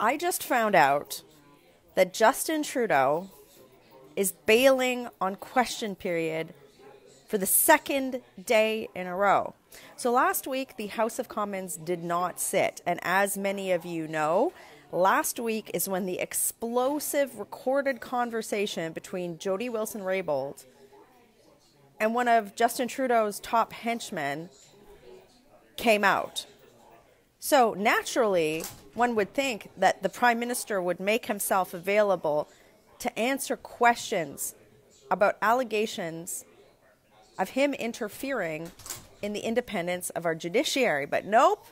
I just found out that Justin Trudeau is bailing on question period for the second day in a row. So last week, the House of Commons did not sit. And as many of you know, last week is when the explosive recorded conversation between Jody Wilson Raybould and one of Justin Trudeau's top henchmen came out. So naturally, one would think that the prime minister would make himself available to answer questions about allegations of him interfering in the independence of our judiciary. But nope.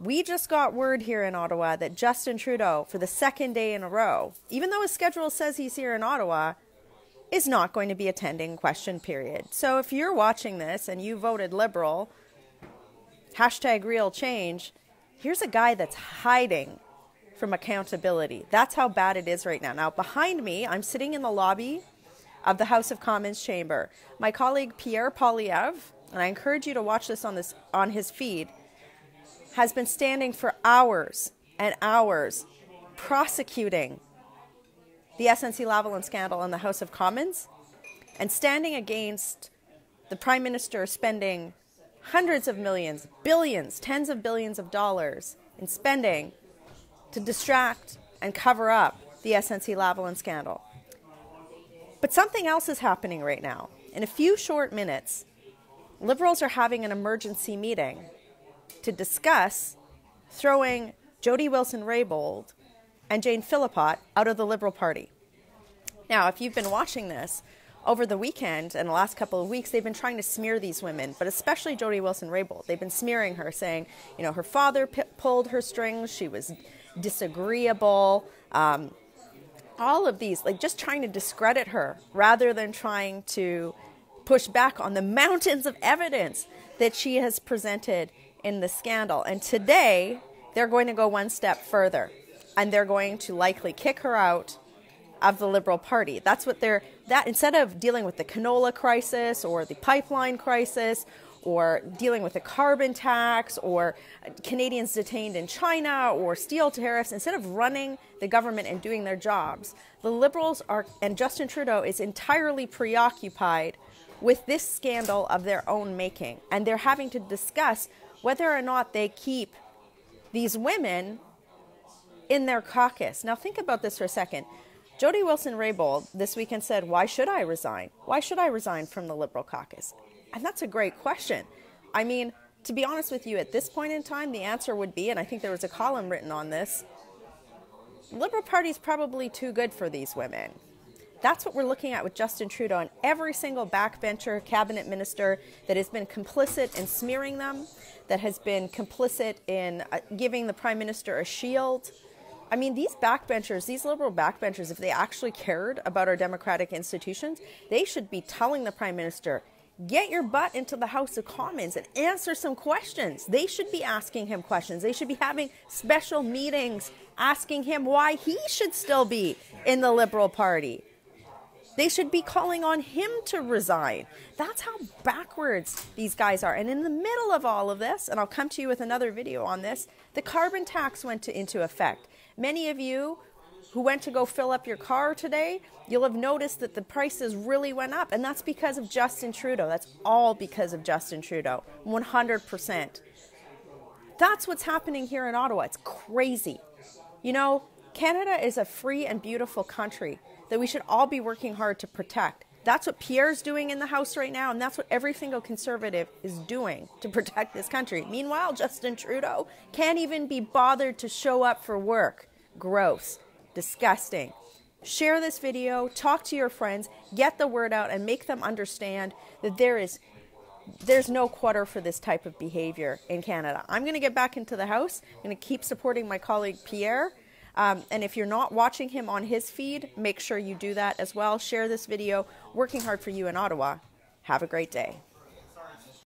We just got word here in Ottawa that Justin Trudeau, for the second day in a row, even though his schedule says he's here in Ottawa, is not going to be attending question period. So if you're watching this and you voted liberal, hashtag real change, Here's a guy that's hiding from accountability. That's how bad it is right now. Now, behind me, I'm sitting in the lobby of the House of Commons chamber. My colleague Pierre Polyev, and I encourage you to watch this on this on his feed, has been standing for hours and hours prosecuting the SNC-Lavalin scandal in the House of Commons and standing against the Prime Minister spending hundreds of millions, billions, tens of billions of dollars in spending to distract and cover up the SNC-Lavalin scandal. But something else is happening right now. In a few short minutes, Liberals are having an emergency meeting to discuss throwing Jody Wilson-Raybould and Jane Philippot out of the Liberal Party. Now, if you've been watching this, over the weekend and the last couple of weeks, they've been trying to smear these women, but especially Jody Wilson-Raybould. They've been smearing her, saying, you know, her father pulled her strings, she was disagreeable. Um, all of these, like just trying to discredit her rather than trying to push back on the mountains of evidence that she has presented in the scandal. And today, they're going to go one step further and they're going to likely kick her out of the Liberal Party. That's what they're that instead of dealing with the canola crisis or the pipeline crisis or dealing with the carbon tax or Canadians detained in China or steel tariffs, instead of running the government and doing their jobs, the Liberals are, and Justin Trudeau is entirely preoccupied with this scandal of their own making. And they're having to discuss whether or not they keep these women in their caucus. Now, think about this for a second. Jody Wilson-Raybould this weekend said, "Why should I resign? Why should I resign from the Liberal caucus?" And that's a great question. I mean, to be honest with you, at this point in time, the answer would be, and I think there was a column written on this, Liberal Party's probably too good for these women. That's what we're looking at with Justin Trudeau and every single backbencher, cabinet minister that has been complicit in smearing them, that has been complicit in uh, giving the prime minister a shield, I mean, these backbenchers, these liberal backbenchers, if they actually cared about our democratic institutions, they should be telling the prime minister, get your butt into the House of Commons and answer some questions. They should be asking him questions. They should be having special meetings asking him why he should still be in the Liberal Party. They should be calling on him to resign. That's how backwards these guys are. And in the middle of all of this, and I'll come to you with another video on this, the carbon tax went to, into effect. Many of you who went to go fill up your car today, you'll have noticed that the prices really went up. And that's because of Justin Trudeau. That's all because of Justin Trudeau, 100%. That's what's happening here in Ottawa. It's crazy. You know, Canada is a free and beautiful country that we should all be working hard to protect. That's what Pierre's doing in the House right now, and that's what every single conservative is doing to protect this country. Meanwhile, Justin Trudeau can't even be bothered to show up for work. Gross. Disgusting. Share this video, talk to your friends, get the word out, and make them understand that there is there's no quarter for this type of behavior in Canada. I'm going to get back into the House. I'm going to keep supporting my colleague Pierre um, and if you're not watching him on his feed, make sure you do that as well. Share this video. Working hard for you in Ottawa. Have a great day.